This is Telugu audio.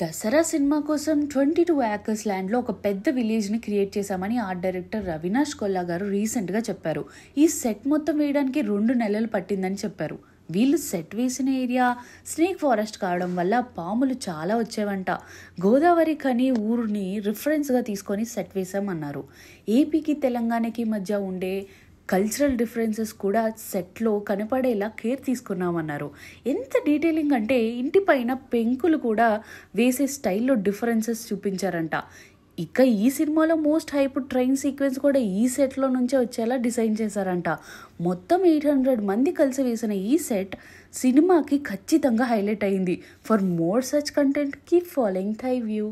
దసరా సినిమా కోసం ట్వంటీ టూ యాకర్స్ ల్యాండ్లో ఒక పెద్ద విలేజ్ని క్రియేట్ చేశామని ఆర్ట్ డైరెక్టర్ రవినాష్ కొల్లా గారు రీసెంట్గా చెప్పారు ఈ సెట్ మొత్తం వేయడానికి రెండు నెలలు పట్టిందని చెప్పారు వీళ్ళు సెట్ వేసిన ఏరియా స్నేక్ ఫారెస్ట్ కావడం వల్ల పాములు చాలా వచ్చేవంట గోదావరి కని ఊరిని రిఫరెన్స్గా తీసుకొని సెట్ వేశామన్నారు ఏపీకి తెలంగాణకి మధ్య ఉండే కల్చరల్ డిఫరెన్సెస్ కూడా సెట్లో కనపడేలా కేర్ తీసుకున్నామన్నారు ఎంత డీటెయిలింగ్ అంటే ఇంటిపైన పెంకులు కూడా వేసే స్టైల్లో డిఫరెన్సెస్ చూపించారంట ఇక ఈ సినిమాలో మోస్ట్ హైప్ ట్రైన్ సీక్వెన్స్ కూడా ఈ సెట్లో నుంచే వచ్చేలా డిజైన్ చేశారంట మొత్తం ఎయిట్ హండ్రెడ్ మంది కలిసి వేసిన ఈ సెట్ సినిమాకి ఖచ్చితంగా హైలైట్ అయింది for more such content keep following Thai view